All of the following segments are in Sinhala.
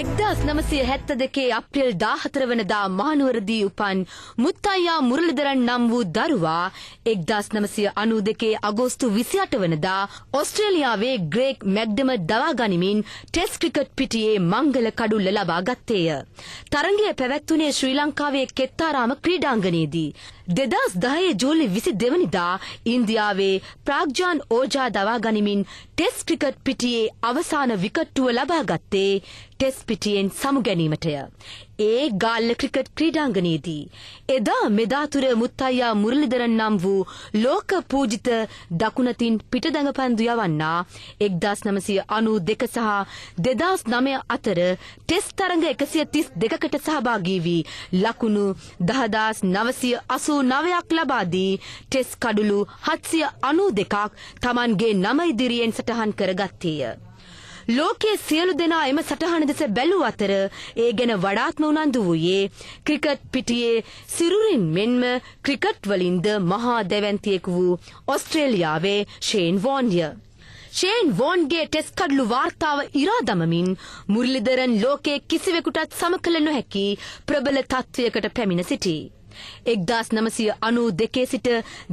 එක්දස් නමසය හැත්ත දෙකේ අප්‍රේල් දාහතර වනදා මානුවරදී උපන් මුත්තයියා මුරලිදරන් නම් වූ දරුවා එක්දස් නමසය අනු දෙකේ අගෝස්තු විසියට වනදා ඔස්ට්‍රේලියාවේ ග්‍රේක් මැක්්ඩම දවාගනිමින් ටෙස් ක්‍රිකට් පිටියේ මංගල කඩුල්ල ලබා ගත්තේය. තරගය පැවැත්වනේ ශ්‍රී ලංකාවේ කෙත්තාරාම ක්‍රීඩාංගනයේදී. දෙදස් දහයේ ජූලි විසි දෙවනිදා ඉන්දියාවේ ප්‍රාග්ජාන් ඕජා දවා ගනිමින් ටෙස් ක්‍රිකට් පිටියේ අවසාන විකට්ටුව ලබාගත්තේ ටෙස් පිටියෙන් සමුගැනීමටය. ඒ ගාල්ල ක්‍රිකට් ක්‍රීඩාංගනයේදී. එදා මෙදාතුර මුත්තයියා මුරලිදරන් නම් වූ ලෝක පූජිත දකුණතින් පිටදඟ පැන්දු යවන්නා එක්දස් නමසය අනු දෙක සහ දෙදස් නමය අතර ටෙස් තරඟ එකසිය තිස් දෙකට සහභාගී වී ලකුණු දහදස් නවසය අසූ නවයක් ලබාදී ටෙස් කඩුළු හත්සිය අනු දෙකක් තමන්ගේ නම ඉදිරියෙන් සටහන් කරගත්තේය. ලෝකයේ සියලු දෙනා එම සටහන දෙස බැලූ අතර ඒ ගැන වඩාත්ම උනන්දු වූයේ ක්‍රිකට් පිටියේ සිරුරින් මෙන්ම ක්‍රිකට් වලින්ද මහා දැවැන්තියෙකු වූ ඔස්ට්‍රේලියාවේ ෂේන් වෝන්ය. ෂේන් වෝන්ගේ ටෙස් කඩලු වාර්තාව ඉරා දමමින් මුරලිදරන් ලෝකයේ කිසිවෙකුටත් සම කළ නොහැකි ප්‍රබල තත්ත්වයකට පැමිණ සිටී. එක්දස් නමසය අනූ දෙකේ සිට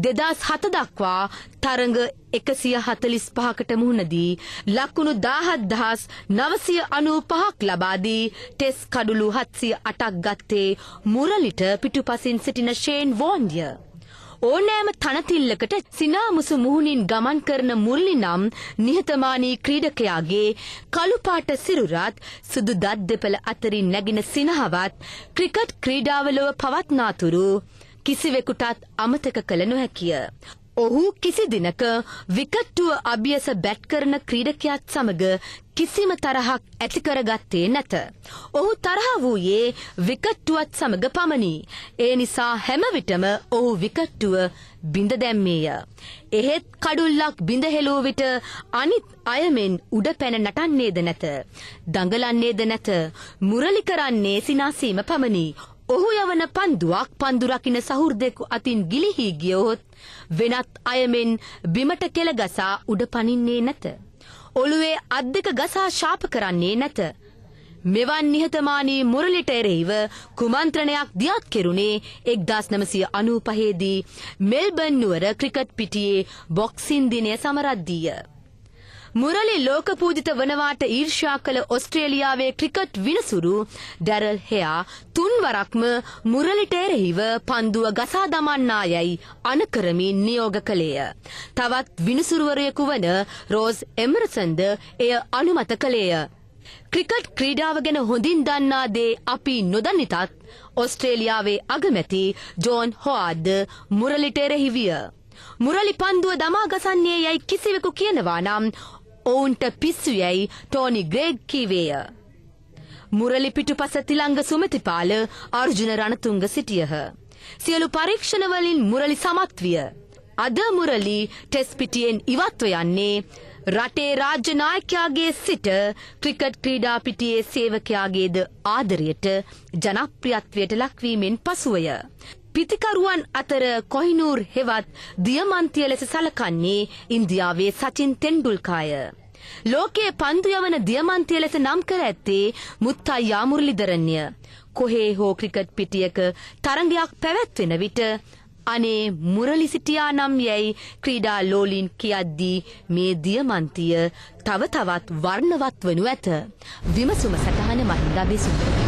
දෙදස් හත දක්වා තරඟ එකසිය හතලිස් පහකට මුහුණදී ලක්කුණු දාහත් දහස් නවසය අනූ පහක් ලබාදී ටෙස් කඩුළු හත්සිය අටක් ගත්තේ මුරලිට පිටුපසින් සිටින ශේන් වෝන්ඩිය. ඕනෑම තනතිල්ලකට සිනාමුසු මුහුණින් ගමන් කරන මුල්ලි නම් නිහතමානී ක්‍රීඩකයාගේ කළුපාට සිරුරත් සුදු දත් දෙපළ අතරින් නැගෙන සිනහවත් ක්‍රිකට් ක්‍රීඩාවලව පවත්නාතුරු කිසිවෙකුටත් අමතක කළ නොහැකිය. ඔහු කිසි දිනක විකට්ටුව අභියස බැට් කරන ක්‍රීඩකයාත් සමග කිසිම තරහක් ඇති කරගත්තේ නැත. ඔහු තරහ වූයේ විකට්ටුවත් සමග පමණි. ඒ නිසා හැම විටම ඔහු විකට්ටුව බිඳ දැම්මේය. එහෙත් කඩුල්ලක් බිඳ හෙලූ විට අනිත් අයමෙන් උඩ පැන නටන්නේද නැත. දඟලන්නේද නැත. මුරලි කරන්නේ සිනාසීම පමණි. ඔහු යවන පන්දුවක් පන්දු රකින්න සහෘදෙකු අතින් ගිලිහි ගියොත් වෙනත් අයමෙන් බිමට කෙළ ගසා උඩ පනින්නේ නැත. ඔළුවේ අත් දෙක ගසා ශාප කරන්නේ නැත. මෙවන් නිහතමානී මුරලිට එරෙහිව කුමන්ත්‍රණයක් දියත් කෙරුණේ එක්දස් නමසය අනූපහේදී මෙල්බන් නුවර ක්‍රිකට් පිටියේ බොක්සින් දිනය සමරද්දීය. මුරලි ලෝකපූජිත වනවාට ඊර්ෂ්‍යා කළ ඔස්ට්‍රේලියාවේ ක්‍රිකට් විනසුරු ඩැරල් හෙයා තුන්වරක්ම මුරලිට එරෙහිව පන්දුව ගසා දමන්නා යැයි අනකරමින් නියෝග කළේය. තවත් විනිසුරුවරයෙකු වන රෝස් එමරසන්ද එය අනුමත කළේය. ක්‍රිකට් ක්‍රීඩාව ගැන හොඳින් දන්නා දේ අපි නොදන්නිතත් ඔස්ට්‍රේලියාවේ අගමැති ජෝන් හොආද්ද මුරලිට එරෙහිවිය. මුරලි පන්දුව දමා ගසන්නේ යැයි කිසිවෙකු කියනවා නම් ඔවුන්ට පිස්සු යැයි ටෝනි ග්‍රේග් කිවේය. මුරලි පිටුපස තිලංග සුමතිපාල අර්ජුන රණතුංග සිටියහ. සියලු පරීක්ෂණවලින් මුරලි සමත් විය. අද මුරලි ටෙස් පිටියෙන් ඉවත්ව යන්නේ රටේ රාජ්‍ය නායකයාගේ සිට ක්‍රිකට් ක්‍රීඩා පිටියේ සේවකයාගේද ආදරයට ජනප්‍රියත්වයට ලක්වීමෙන් පසුවය. පිතිකරුවන් අතර කොහිනූර් හෙවත් දියමන්තිය ලෙස සලකන්නේ ඉන්දියාවේ සචින් තෙන්ඩුල්කාය. ලෝකයේ පන්දු යවන දියමන්තිය ලෙස නම් කර ඇත්තේ මුත්තා යාමුරලිදරණ්‍ය. කොහේ හෝ ක්‍රිකට් පිටියක තරගයක් පැවැත්වෙන විට අනේ මුරලි සිටියා නම් යැයි ක්‍රීඩා ලෝලින් කියද්දී මේ දියමන්තිය තව තවත් වර්ණවත් වනු ඇත. විමසුම සටහන මහින්දා බිසුන්දර.